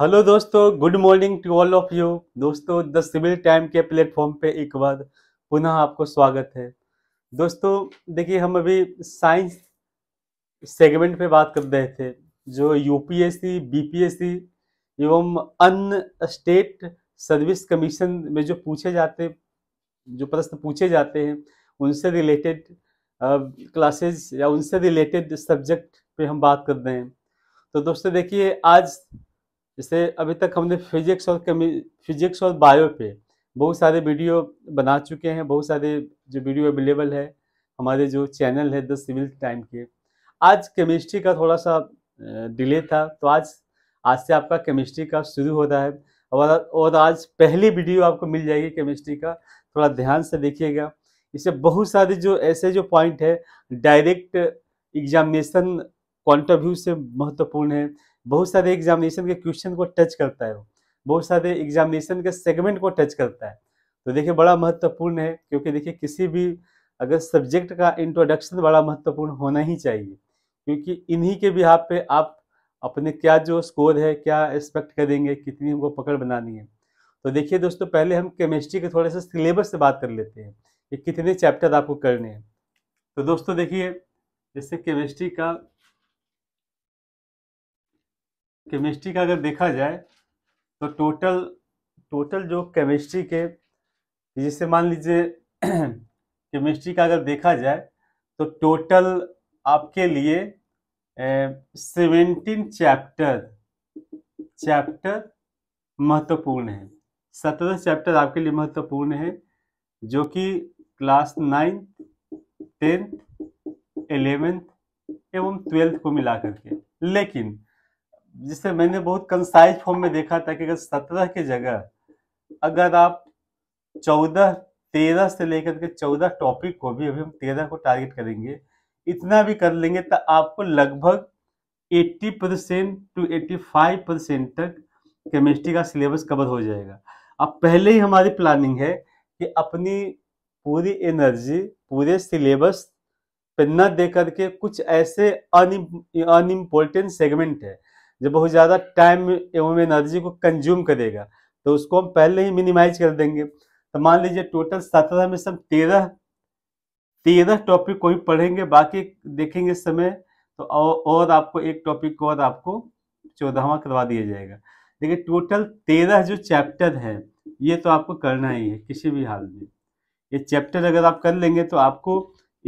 hello दोस्तों good morning to all of you दोस्तों the civil time के platform पे एक बार पुनः आपको स्वागत है दोस्तों देखिए हम अभी साइंस सेगमेंट पे बात कर रहे थे जो यूपीएससी बीपीएससी एवं अन्य स्टेट सर्विस कमीशन में जो पूछे जाते जो प्रश्न पूछे जाते हैं उनसे रिलेटेड क्लासेज या उनसे रिलेटेड सब्जेक्ट पे हम बात कर रहे हैं तो दोस्तों देखिए आज जैसे अभी तक हमने फिजिक्स और कमी फिजिक्स और बायो पे बहुत सारे वीडियो बना चुके हैं बहुत सारे जो वीडियो अवेलेबल है हमारे जो चैनल है द सिविल टाइम के आज केमिस्ट्री का थोड़ा सा डिले था तो आज आज से आपका केमिस्ट्री का शुरू होता है और और आज पहली वीडियो आपको मिल जाएगी केमिस्ट्री का थोड़ा ध्यान से देखिएगा इससे बहुत सारे जो ऐसे जो पॉइंट है direct examination point of view से महत्वपूर्ण है बहुत सारे एग्जामिनेशन के क्वेश्चन को टच करता है वो बहुत सारे एग्जामिनेशन के सेगमेंट को टच करता है तो देखिए बड़ा महत्वपूर्ण है क्योंकि देखिए किसी भी अगर सब्जेक्ट का इंट्रोडक्शन बड़ा महत्वपूर्ण होना ही चाहिए क्योंकि इन्हीं के बिहाव पे आप अपने क्या जो स्कोर है क्या एक्सपेक्ट करेंगे कितनी हमको पकड़ बनानी है तो देखिए दोस्तों पहले हम केमिस्ट्री के थोड़े से सिलेबस से बात कर लेते हैं कि कितने चैप्टर आपको करने हैं तो दोस्तों देखिए जैसे केमिस्ट्री का केमिस्ट्री का अगर देखा जाए तो टोटल टोटल जो केमिस्ट्री के जिससे मान लीजिए केमिस्ट्री का अगर देखा जाए तो टोटल आपके लिए सेवेंटीन चैप्टर चैप्टर महत्वपूर्ण है सत्रह चैप्टर आपके लिए महत्वपूर्ण है जो कि क्लास नाइन्थ टेंथ एलेवेंथ एवं ट्वेल्थ को मिला करके लेकिन जिसे मैंने बहुत कंसाइज फॉर्म में देखा था कि अगर सत्रह की जगह अगर आप चौदह तेरह से लेकर के चौदह टॉपिक को भी अभी हम तेरह को टारगेट करेंगे इतना भी कर लेंगे तो आपको लगभग eighty percent to eighty five percent तक केमिस्ट्री का सिलेबस कवर हो जाएगा अब पहले ही हमारी प्लानिंग है कि अपनी पूरी एनर्जी पूरे सिलेबस पर न दे करके कुछ ऐसे अनइम्पोर्टेंट सेगमेंट है जो बहुत ज़्यादा टाइम एवं एनर्जी को कंज्यूम करेगा तो उसको हम पहले ही मिनिमाइज कर देंगे तो मान लीजिए टोटल सत्रह में से हम तेरह तेरह टॉपिक को ही पढ़ेंगे बाकी देखेंगे समय तो और आपको एक टॉपिक को और आपको चौदहवा करवा दिया जाएगा देखिए टोटल तेरह जो चैप्टर हैं ये तो आपको करना ही है किसी भी हाल में ये चैप्टर अगर आप कर लेंगे तो आपको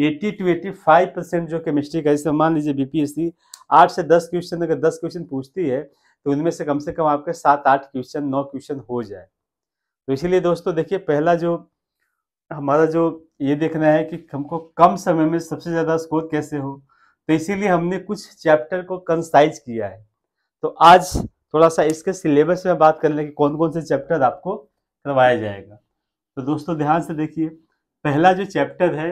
eighty to eighty five percent जो केमिस्ट्री का जैसे मान लीजिए बीपीएससी आठ से दस क्वेश्चन अगर दस क्वेश्चन पूछती है तो उनमें से कम से कम आपके सात आठ क्वेश्चन नौ क्वेश्चन हो जाए तो इसीलिए दोस्तों देखिए पहला जो हमारा जो ये देखना है कि हमको कम समय में सबसे ज़्यादा स्कोर कैसे हो तो इसीलिए हमने कुछ चैप्टर को कंसाइज किया है तो आज थोड़ा सा इसके सिलेबस में बात कर लें कि कौन कौन से चैप्टर आपको करवाया जाएगा तो दोस्तों ध्यान से देखिए पहला जो चैप्टर है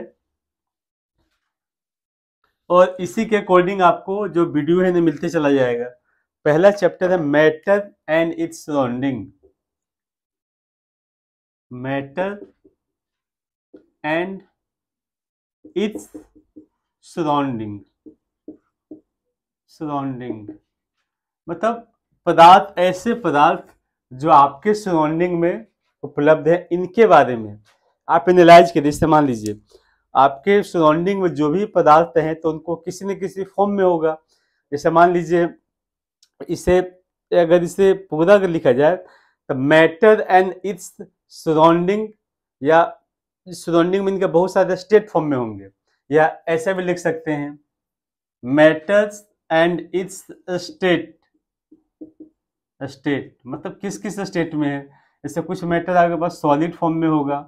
और इसी के अकॉर्डिंग आपको जो वीडियो है ना मिलते चला जाएगा पहला चैप्टर है matter and its surrounding matter and its surrounding surrounding मतलब पदार्थ ऐसे पदार्थ जो आपके सराउंडिंग में उपलब्ध है इनके बारे में आप एनालाइज करिए इस्तेमाल लीजिए आपके सराउंडिंग में जो भी पदार्थ हैं तो उनको किसी न किसी फॉर्म में होगा जैसे मान लीजिए इसे अगर इसे पूरा अगर लिखा जाए तो मैटर एंड इट्स सराउंडिंग या सराउंडिंग में इनका बहुत सारे स्टेट फॉर्म में होंगे या ऐसे भी लिख सकते हैं matters and its state state मतलब किस किस स्टेट में है जैसे कुछ मैटर आपके पास सॉलिड फॉर्म में होगा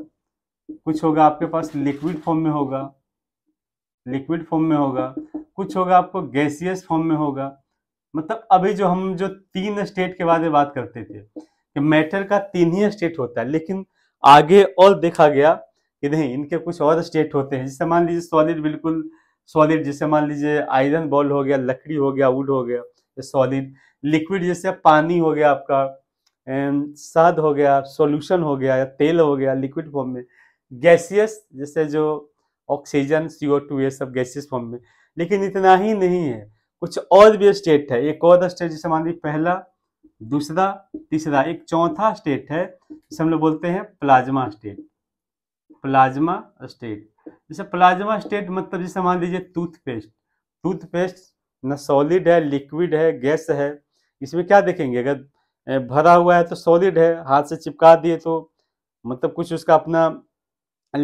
कुछ होगा आपके पास लिक्विड फॉर्म में होगा लिक्विड फॉर्म में होगा कुछ होगा आपको गैसियस फॉर्म में होगा मतलब अभी जो हम जो तीन स्टेट के बारे में बात करते थे कि मैटर का तीन ही स्टेट होता है लेकिन आगे और देखा गया कि नहीं इनके कुछ और स्टेट होते हैं जिससे मान लीजिए सॉलिड बिल्कुल सॉलिड जैसे मान लीजिए आयरन बॉल हो गया लकड़ी हो गया वुड हो गया सॉलिड लिक्विड जैसे पानी हो गया आपका शहद हो गया सॉल्यूशन हो गया या तेल हो गया लिक्विड फॉर्म में गैसियस जैसे जो ऑक्सीजन सी टू ये सब गैसियस फॉर्म में लेकिन इतना ही नहीं है कुछ और भी स्टेट है एक और स्टेट जैसे मान लीजिए पहला दूसरा तीसरा एक चौथा स्टेट है जिसे हम लोग बोलते हैं प्लाज्मा स्टेट प्लाज्मा स्टेट जैसे प्लाज्मा स्टेट मतलब जैसे मान लीजिए टूथपेस्ट टूथपेस्ट ना सॉलिड है लिक्विड है गैस है इसमें क्या देखेंगे अगर भरा हुआ है तो सॉलिड है हाथ से चिपका दिए तो मतलब कुछ उसका अपना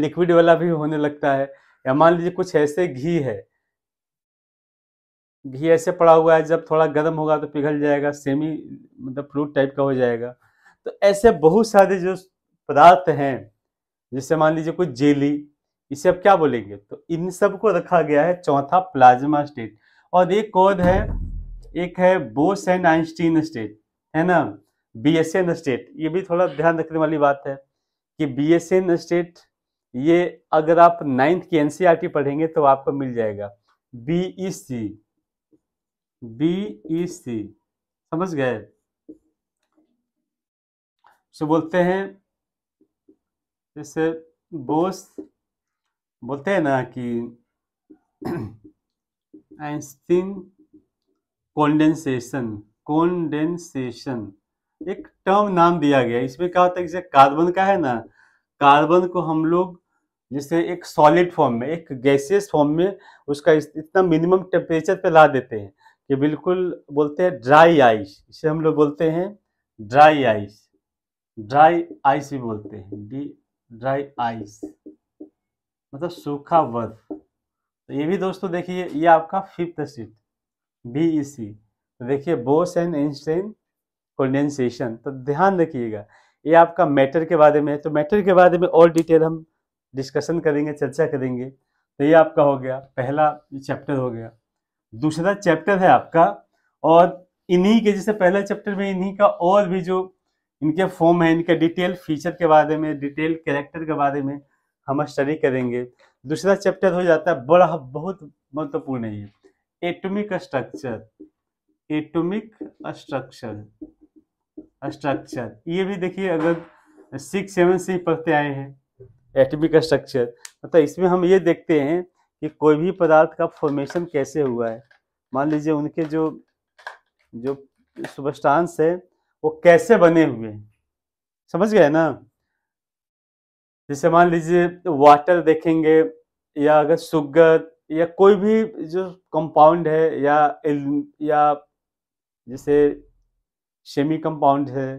लिक्विड वाला भी होने लगता है या मान लीजिए कुछ ऐसे घी है घी ऐसे पड़ा हुआ है जब थोड़ा गर्म होगा तो पिघल जाएगा सेमी मतलब फ्रूट टाइप का हो जाएगा तो ऐसे बहुत सारे जो पदार्थ हैं जैसे मान लीजिए कुछ जेली इसे अब क्या बोलेंगे तो इन सब को रखा गया है चौथा प्लाज्मा स्टेट और एक और है एक है बोस एंड आइंस्टीन स्टेट है ना बी एस एन स्टेट ये भी थोड़ा ध्यान रखने वाली बात है कि बी एस एन स्टेट ये अगर आप नाइन्थ की एनसीईआरटी e पढ़ेंगे तो आपको मिल जाएगा बी सी बी सी समझ गए सो बोलते हैं जैसे बोस बोलते हैं ना कि आइंस्टीन कॉन्डेंसेशन कॉन्डेंसेशन एक टर्म नाम दिया गया इसमें क्या होता है जैसे कार्बन का है ना कार्बन को हम लोग जिसे एक सॉलिड फॉर्म में एक गैसियस फॉर्म में उसका इतना मिनिमम टेम्परेचर पे ला देते हैं कि बिल्कुल बोलते हैं ड्राई आइस इसे हम लोग बोलते हैं ड्राई आइस ड्राई आइस भी बोलते हैं डी ड्राई आइस मतलब सूखा वर्फ तो ये भी दोस्तों देखिए ये आपका fifth seat B E C तो देखिए बोस एंड इंस्टेन कंडेंसेशन तो ध्यान रखिएगा ये आपका मैटर के बारे में है तो मैटर के बारे में और डिटेल हम डिस्कशन करेंगे चर्चा करेंगे तो ये आपका हो गया पहला चैप्टर हो गया दूसरा चैप्टर है आपका और इन्हीं के जैसे पहला चैप्टर में इन्हीं का और भी जो इनके फॉर्म है इनके डिटेल फीचर के बारे में डिटेल कैरेक्टर के बारे में हम स्टडी करेंगे दूसरा चैप्टर हो जाता है बड़ा बहुत महत्वपूर्ण है ये atomic structure atomic structure structure ये भी देखिए अगर सिक्स सेवन से ही पढ़ते आए हैं एटमी का स्ट्रक्चर मतलब इसमें हम ये देखते हैं कि कोई भी पदार्थ का फॉर्मेशन कैसे हुआ है मान लीजिए उनके जो जो सुबस्टांस है वो कैसे बने हुए हैं समझ गए ना जैसे मान लीजिए वाटर देखेंगे या अगर शुगर या कोई भी जो कंपाउंड है या या जैसे सेमी कंपाउंड है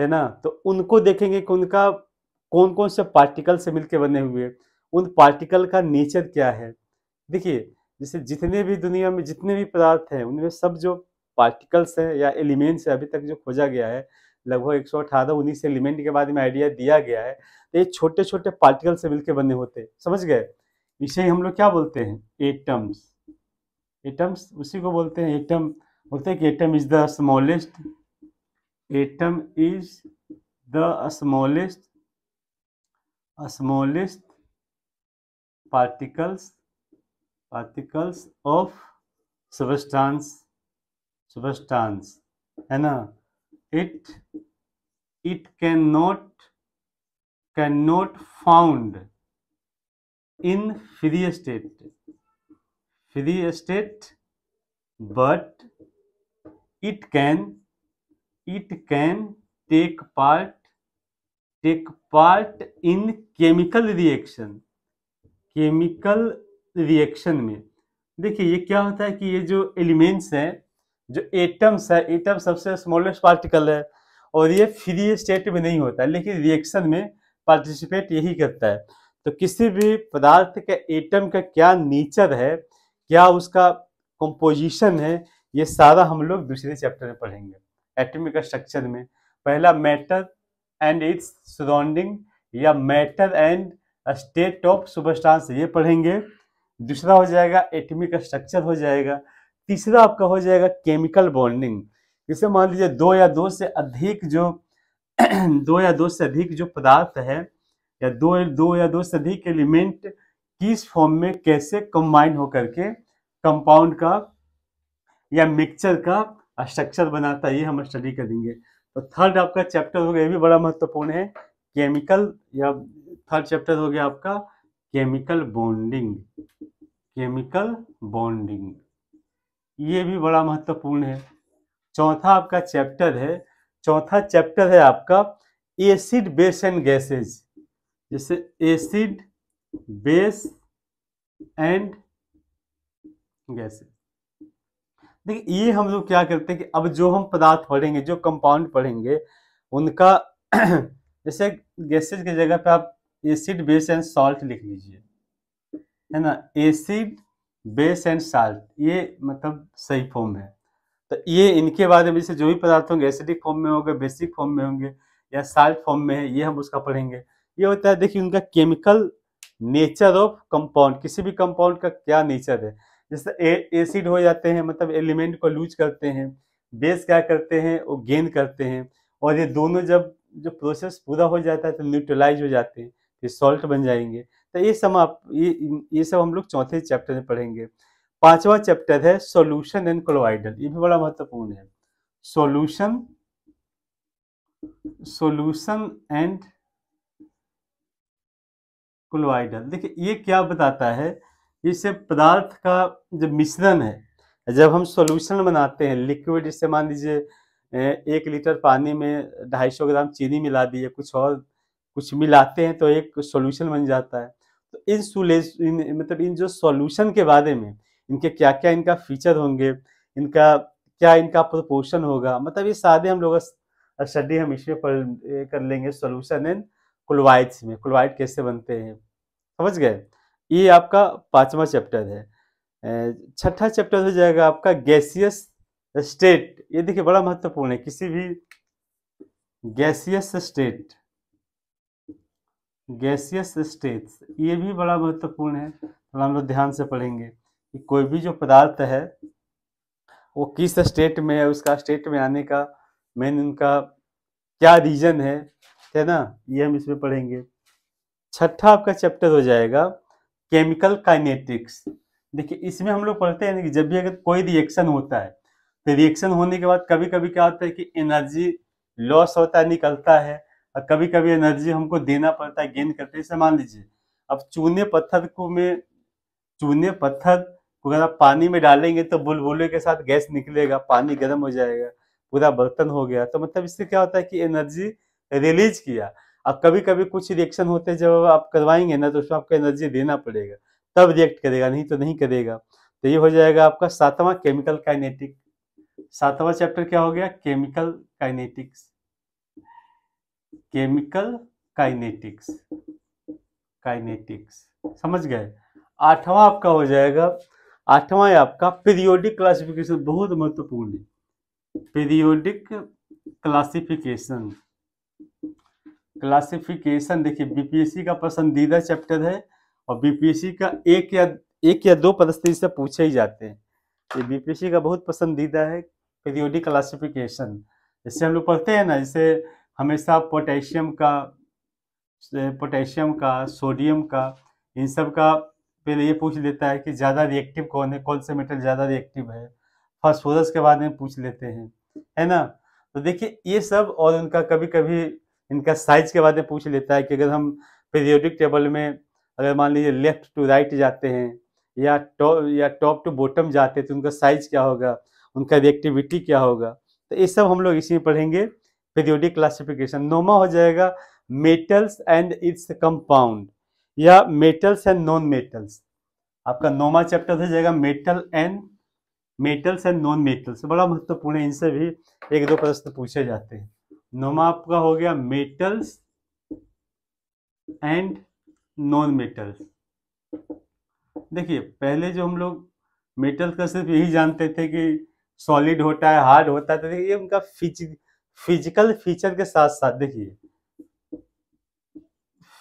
है ना तो उनको देखेंगे कि उनका कौन कौन से पार्टिकल से मिलकर बने हुए उन पार्टिकल का नेचर क्या है देखिए जैसे जितने भी दुनिया में जितने भी पदार्थ हैं उनमें सब जो पार्टिकल्स हैं या एलिमेंट्स है अभी तक जो खोजा गया है लगभग एक सौ अठारह उन्नीस एलिमेंट के बारे में आइडिया दिया गया है तो ये छोटे छोटे पार्टिकल से मिलकर बने होते हैं समझ गए इसे हम लोग क्या बोलते हैं एटम्स एटम्स उसी को बोलते हैं एटम बोलते हैं कि atom is the smallest atom is the smallest smallest particles particles of substance substance Anna, it it cannot cannot found in free state free state but it can it can take part take part in chemical reaction chemical reaction में देखिए ये क्या होता है कि ये जो elements हैं जो एटम्स है एटम सबसे स्मॉलेस्ट पार्टिकल है और ये फ्री स्टेट में नहीं होता है लेकिन रिएक्शन में पार्टिसिपेट यही करता है तो किसी भी पदार्थ के एटम का क्या नेचर है क्या उसका कंपोजिशन है ये सारा हम लोग दूसरे चैप्टर में पढ़ेंगे एटमिक स्ट्रक्चर में पहला मैटर एंड इट्स सराउंडिंग या matter and state of substance ये पढ़ेंगे दूसरा हो जाएगा एटमिक स्ट्रक्चर हो जाएगा तीसरा आपका हो जाएगा केमिकल बॉन्डिंग जैसे मान लीजिए दो या दो से अधिक जो दो या दो से अधिक जो पदार्थ है या दो दो या दो से अधिक एलिमेंट किस फॉर्म में कैसे कंबाइन होकर के कंपाउंड का या मिक्सचर का स्ट्रक्चर बनाता है ये हम स्टडी करेंगे और तो थर्ड आपका चैप्टर हो गया ये भी बड़ा महत्वपूर्ण है केमिकल या थर्ड चैप्टर हो गया आपका केमिकल बॉन्डिंग केमिकल बॉन्डिंग ये भी बड़ा महत्वपूर्ण है चौथा आपका चैप्टर है चौथा चैप्टर है आपका एसिड बेस एंड गैसेज जैसे एसिड बेस एंड गैसेज देखिए ये हम लोग क्या करते हैं कि अब जो हम पदार्थ पढ़ेंगे जो कंपाउंड पढ़ेंगे उनका जैसे गैसेज की जगह पे आप एसिड बेस एंड सॉल्ट लिख लीजिए है ना एसिड बेस एंड साल्ट ये मतलब सही फॉर्म है तो ये इनके बारे में जैसे जो भी पदार्थ होंगे एसिडिक फॉर्म में होंगे बेसिक फॉर्म में होंगे या साल्ट फॉर्म में है ये हम उसका पढ़ेंगे ये होता है देखिए उनका केमिकल नेचर ऑफ कंपाउंड किसी भी कंपाउंड का क्या नेचर है जैसे एसिड हो जाते हैं मतलब एलिमेंट को लूज करते हैं बेस क्या करते हैं वो गेन करते हैं और ये दोनों जब जो प्रोसेस पूरा हो जाता है तो न्यूट्रलाइज हो जाते हैं फिर तो सॉल्ट बन जाएंगे तो ये सब आप ये ये सब हम लोग चौथे चैप्टर में पढ़ेंगे पांचवा चैप्टर है सॉल्यूशन एंड क्लोराइडल ये भी बड़ा महत्वपूर्ण है सॉल्यूशन सॉल्यूशन एंड क्लोराइडल देखिए ये क्या बताता है इससे पदार्थ का जो मिश्रण है जब हम सॉल्यूशन बनाते हैं लिक्विड इससे मान लीजिए एक लीटर पानी में ढाई सौ ग्राम चीनी मिला दी है कुछ और कुछ मिलाते हैं तो एक सॉल्यूशन बन जाता है तो इन सुलेश मतलब इन जो सॉल्यूशन के बारे में इनके क्या क्या इनका फीचर होंगे इनका क्या इनका प्रोपोर्शन होगा मतलब ये सारे हम लोग स्टडी हम इसमें पढ़ कर लेंगे सोल्यूशन एंड क्लोवाइड्स में कुलवाइट कैसे बनते हैं समझ गए ये आपका पांचवा चैप्टर है छठा चैप्टर हो जाएगा आपका गैसियस स्टेट ये देखिए बड़ा महत्वपूर्ण है किसी भी गैसियस स्टेट गैसियस स्टेट ये भी बड़ा महत्वपूर्ण है थोड़ा हम लोग ध्यान से पढ़ेंगे कि कोई भी जो पदार्थ है वो किस स्टेट में है उसका स्टेट में आने का मेन उनका क्या रीजन है है ना ये हम इसमें पढ़ेंगे छठा आपका चैप्टर हो जाएगा केमिकल काइनेटिक्स देखिए इसमें हम लोग पढ़ते हैं कि जब भी अगर कोई रिएक्शन होता है तो रिएक्शन होने के बाद कभी कभी क्या होता है कि एनर्जी लॉस होता है निकलता है और कभी कभी एनर्जी हमको देना पड़ता है गेन करते हैं मान लीजिए अब चूने पत्थर को में चूने पत्थर को अगर आप पानी में डालेंगे तो बुलबुले के साथ गैस निकलेगा पानी गर्म हो जाएगा पूरा बर्तन हो गया तो मतलब इससे क्या होता है कि एनर्जी रिलीज किया अब कभी कभी कुछ रिएक्शन होते हैं जब आप करवाएंगे ना तो उसमें आपको एनर्जी देना पड़ेगा तब रिएक्ट करेगा नहीं तो नहीं करेगा तो ये हो जाएगा आपका सातवां केमिकल काइनेटिक सातवां चैप्टर क्या हो गया chemical kinetics chemical kinetics kinetics समझ गए आठवां आपका हो जाएगा आठवां आपका पीरियोडिक क्लासिफिकेशन बहुत महत्वपूर्ण है पीरियोडिक क्लासिफिकेशन क्लासिफिकेशन देखिए बीपीएससी का पसंदीदा चैप्टर है और बीपीएससी का एक या एक या दो परिस्थिति से पूछे ही जाते हैं ये बीपीएससी का बहुत पसंदीदा है पीरियोडिक क्लासिफिकेशन जैसे हम लोग पढ़ते हैं ना जैसे हमेशा पोटेशियम का पोटेशियम का सोडियम का इन सब का पहले ये पूछ लेता है कि ज़्यादा रिएक्टिव कौन है कौन से मेटल ज़्यादा रिएक्टिव है फॉस्फोरस के बारे में पूछ लेते हैं है ना तो देखिए ये सब और उनका कभी कभी इनका साइज के बारे में पूछ लेता है कि अगर हम पीरियोडिक टेबल में अगर मान लीजिए लेफ्ट टू राइट जाते हैं या टॉप या टॉप टू बॉटम जाते हैं तो उनका साइज क्या होगा उनका रिएक्टिविटी क्या होगा तो ये सब हम लोग इसी में पढ़ेंगे पीरियोडिक क्लासिफिकेशन नोमा हो जाएगा मेटल्स एंड इट्स कंपाउंड या मेटल्स एंड नॉन मेटल्स आपका नोमा चैप्टर हो जाएगा metal and metals and non metals बड़ा महत्वपूर्ण है इनसे भी एक दो प्रश्न पूछे जाते हैं नोमा आपका हो गया मेटल्स एंड नॉन मेटल्स देखिए पहले जो हम लोग मेटल का सिर्फ यही जानते थे कि सॉलिड होता है हार्ड होता है तो उनका फिजिक फिजिकल फीचर के साथ साथ देखिए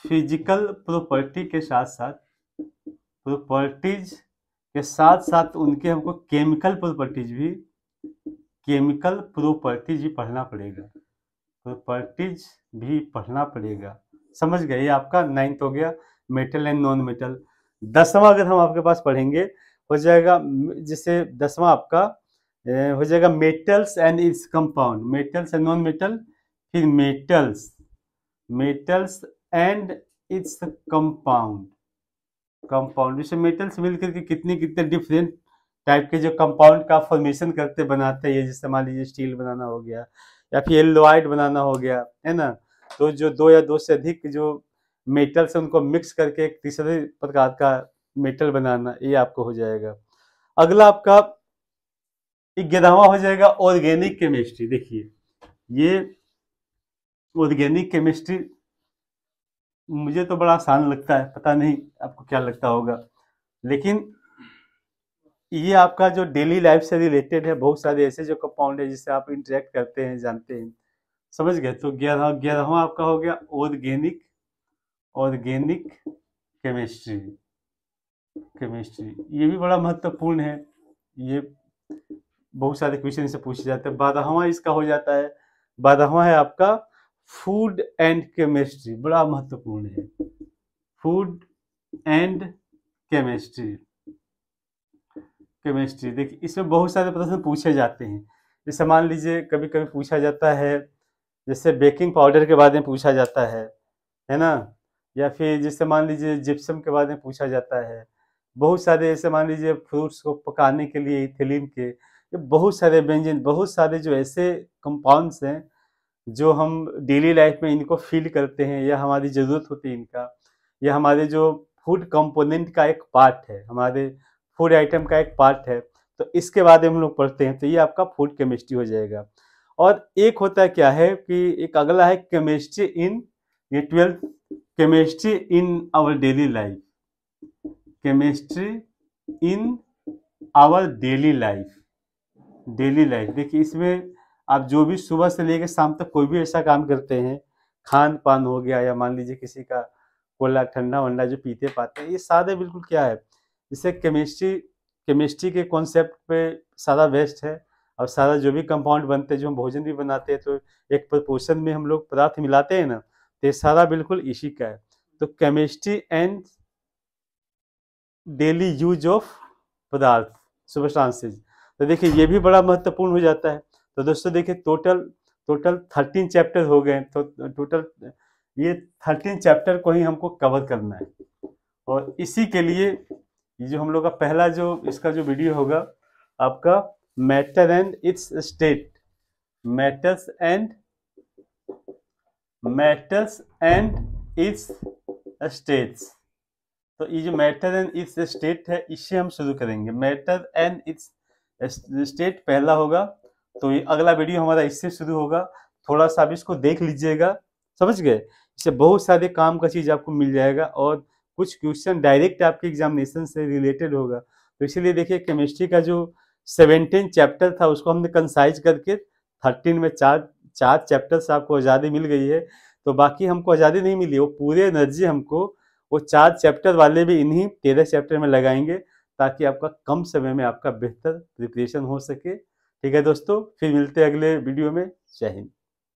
फिजिकल प्रॉपर्टी के साथ साथ प्रॉपर्टीज के साथ साथ उनके हमको केमिकल प्रॉपर्टीज भी केमिकल प्रॉपर्टीज भी पढ़ना पड़ेगा तो भी पढ़ना पड़ेगा समझ गए आपका नाइन्थ हो गया मेटल एंड नॉन मेटल दसवा अगर हम आपके पास पढ़ेंगे हो जाएगा जैसे दसवा आपका हो जाएगा metals and its compound metals and non metal फिर metals metals and its compound compound जैसे मेटल्स मिलकर के कितने कितने डिफरेंट टाइप के जो कंपाउंड का फॉर्मेशन करते बनाते हैं जैसे मान लीजिए स्टील बनाना हो गया या फिर एलोइड बनाना हो गया है ना तो जो दो या दो से अधिक जो मेटल्स है उनको मिक्स करके एक तीसरे प्रकार का मेटल बनाना ये आपको हो जाएगा अगला आपका ग्यारहवा हो जाएगा ऑर्गेनिक केमिस्ट्री देखिए ये ऑर्गेनिक केमिस्ट्री मुझे तो बड़ा आसान लगता है पता नहीं आपको क्या लगता होगा लेकिन ये आपका जो डेली लाइफ से रिलेटेड है बहुत सारे ऐसे जो कंपाउंड है जिससे आप इंटरेक्ट करते हैं जानते हैं समझ गए तो ग्यारह ग्यारहवा आपका हो गया ऑर्गेनिक ऑर्गेनिक केमिस्ट्री केमिस्ट्री ये भी बड़ा महत्वपूर्ण है ये बहुत सारे क्वेश्चन से पूछे जाते हैं बारहवा इसका हो जाता है बारहवा है आपका फूड एंड केमिस्ट्री बड़ा महत्वपूर्ण है फूड एंड केमिस्ट्री केमिस्ट्री देखिए इसमें बहुत सारे प्रश्न पूछे जाते हैं जैसे मान लीजिए कभी कभी पूछा जाता है जैसे बेकिंग पाउडर के बारे में पूछा जाता है है ना या फिर जैसे मान लीजिए जिप्सम के बारे में पूछा जाता है बहुत सारे ऐसे मान लीजिए फ्रूट्स को पकाने के लिए इथिलीन के ये बहुत सारे व्यंजन बहुत सारे जो ऐसे कंपाउंड्स हैं जो हम डेली लाइफ में इनको फील करते हैं या हमारी ज़रूरत होती है इनका या हमारे जो फूड कंपोनेंट का एक पार्ट है हमारे फूड आइटम का एक पार्ट है तो इसके बाद हम लोग पढ़ते हैं तो ये आपका फूड केमिस्ट्री हो जाएगा और एक होता है क्या है कि एक अगला है केमिस्ट्री इन ये twelfth chemistry in our daily life chemistry in our daily life daily life देखिए इसमें आप जो भी सुबह से लेकर शाम तक कोई भी ऐसा काम करते हैं खान पान हो गया या मान लीजिए किसी का कोला ठंडा वंडा जो पीते पाते हैं ये सादे बिल्कुल क्या है जिससे केमिस्ट्री केमिस्ट्री के कॉन्सेप्ट पे सारा वेस्ट है और सारा जो भी कंपाउंड बनते हैं जो हम भोजन भी बनाते हैं तो एक प्रपोर्शन में हम लोग पदार्थ मिलाते हैं ना तो ये सारा बिल्कुल इसी का है तो chemistry and daily use of पदार्थ सुबस्टांसेज तो देखिए ये भी बड़ा महत्वपूर्ण हो जाता है तो दोस्तों देखिए टोटल टोटल थर्टीन चैप्टर हो गए तो टोटल ये थर्टीन चैप्टर को ही हमको कवर करना है और इसी के लिए ये जो हम लोग का पहला जो इसका जो वीडियो होगा आपका matter and its state matters and matters and its states तो ये जो मैटर एंड इट्स स्टेट है इससे हम शुरू करेंगे मैटर एंड इट्स स्टेट पहला होगा तो ये अगला वीडियो हमारा इससे शुरू होगा थोड़ा सा आप इसको देख लीजिएगा समझ गए इससे बहुत सारे काम का चीज़ आपको मिल जाएगा और कुछ क्वेश्चन डायरेक्ट आपके एग्जामिनेशन से रिलेटेड होगा तो इसीलिए देखिए केमिस्ट्री का जो सेवेंटीन चैप्टर था उसको हमने कंसाइज करके थर्टीन में चार चार चैप्टर्स आपको आज़ादी मिल गई है तो बाकी हमको आज़ादी नहीं मिली वो पूरे एनर्जी हमको वो चार चैप्टर वाले भी इन्हीं तेरह चैप्टर में लगाएंगे ताकि आपका कम समय में आपका बेहतर प्रिपरेशन हो सके ठीक है दोस्तों फिर मिलते हैं अगले वीडियो में जय हिंद